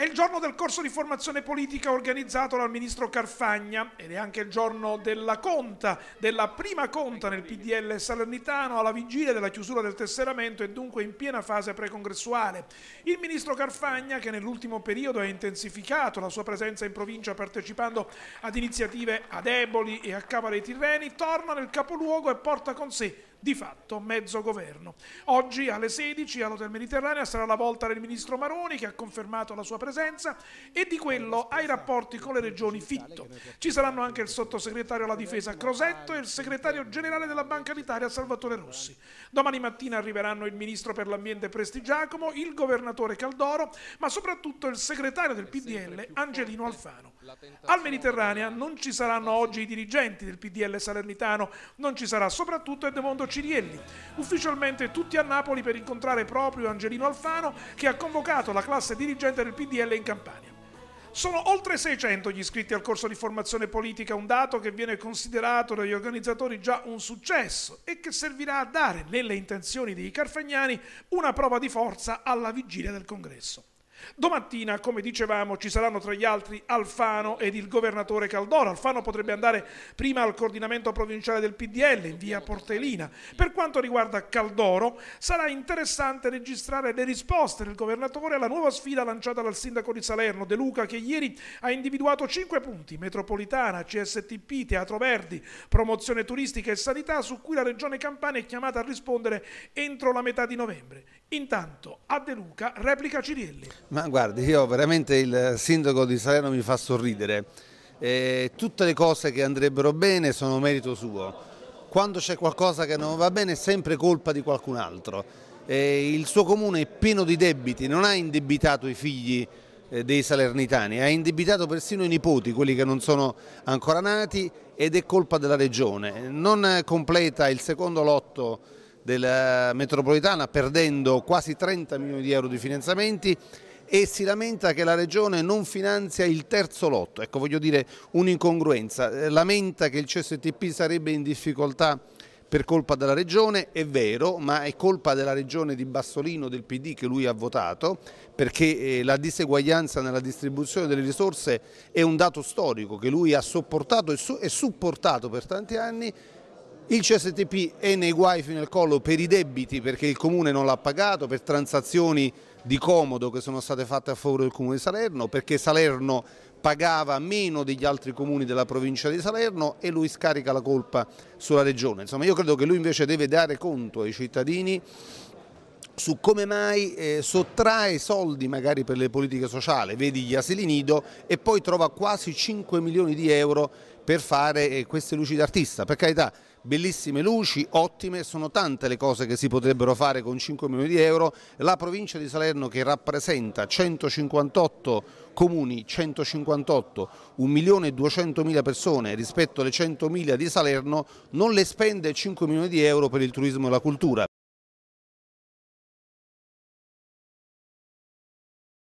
È il giorno del corso di formazione politica organizzato dal ministro Carfagna ed è anche il giorno della conta, della prima conta nel PDL salernitano alla vigilia della chiusura del tesseramento e dunque in piena fase precongressuale. Il ministro Carfagna, che nell'ultimo periodo ha intensificato la sua presenza in provincia partecipando ad iniziative a Deboli e a Cava dei Tirreni, torna nel capoluogo e porta con sé di fatto mezzo governo. Oggi alle 16 all'Hotel Mediterraneo sarà la volta del ministro Maroni che ha confermato la sua presenza e di quello ai rapporti con le regioni Fitto. Ci saranno anche il sottosegretario alla difesa Crosetto e il segretario generale della Banca d'Italia Salvatore Rossi. Domani mattina arriveranno il ministro per l'ambiente Prestigiacomo, il governatore Caldoro, ma soprattutto il segretario del PDL Angelino Alfano. Al Mediterraneo non ci saranno oggi i dirigenti del PDL salernitano, non ci sarà soprattutto Edmondo Cirielli, ufficialmente tutti a Napoli per incontrare proprio Angelino Alfano che ha convocato la classe dirigente del PDL in Campania. Sono oltre 600 gli iscritti al corso di formazione politica, un dato che viene considerato dagli organizzatori già un successo e che servirà a dare, nelle intenzioni dei Carfagnani, una prova di forza alla vigilia del congresso. Domattina, come dicevamo, ci saranno tra gli altri Alfano ed il governatore Caldoro. Alfano potrebbe andare prima al coordinamento provinciale del PDL in via Portelina. Per quanto riguarda Caldoro, sarà interessante registrare le risposte del governatore alla nuova sfida lanciata dal sindaco di Salerno, De Luca, che ieri ha individuato cinque punti, metropolitana, CSTP, Teatro Verdi, promozione turistica e sanità, su cui la regione Campania è chiamata a rispondere entro la metà di novembre. Intanto a De Luca replica Cirielli. Ma guardi, io veramente il sindaco di Salerno mi fa sorridere. Eh, tutte le cose che andrebbero bene sono merito suo. Quando c'è qualcosa che non va bene è sempre colpa di qualcun altro. Eh, il suo comune è pieno di debiti, non ha indebitato i figli eh, dei salernitani, ha indebitato persino i nipoti, quelli che non sono ancora nati ed è colpa della regione. Non completa il secondo lotto della eh, metropolitana perdendo quasi 30 milioni di euro di finanziamenti e si lamenta che la Regione non finanzia il terzo lotto. Ecco, voglio dire un'incongruenza. Eh, lamenta che il CSTP sarebbe in difficoltà per colpa della Regione, è vero, ma è colpa della Regione di Bassolino del PD che lui ha votato, perché eh, la diseguaglianza nella distribuzione delle risorse è un dato storico che lui ha sopportato e supportato per tanti anni il CSTP è nei guai fino al collo per i debiti perché il Comune non l'ha pagato, per transazioni di comodo che sono state fatte a favore del Comune di Salerno, perché Salerno pagava meno degli altri comuni della provincia di Salerno e lui scarica la colpa sulla regione. Insomma io credo che lui invece deve dare conto ai cittadini su come mai eh, sottrae soldi magari per le politiche sociali, vedi gli asili nido e poi trova quasi 5 milioni di euro per fare eh, queste luci d'artista. Per carità bellissime luci, ottime, sono tante le cose che si potrebbero fare con 5 milioni di euro, la provincia di Salerno che rappresenta 158 comuni, 158, 1.200.000 persone rispetto alle 100.000 di Salerno non le spende 5 milioni di euro per il turismo e la cultura,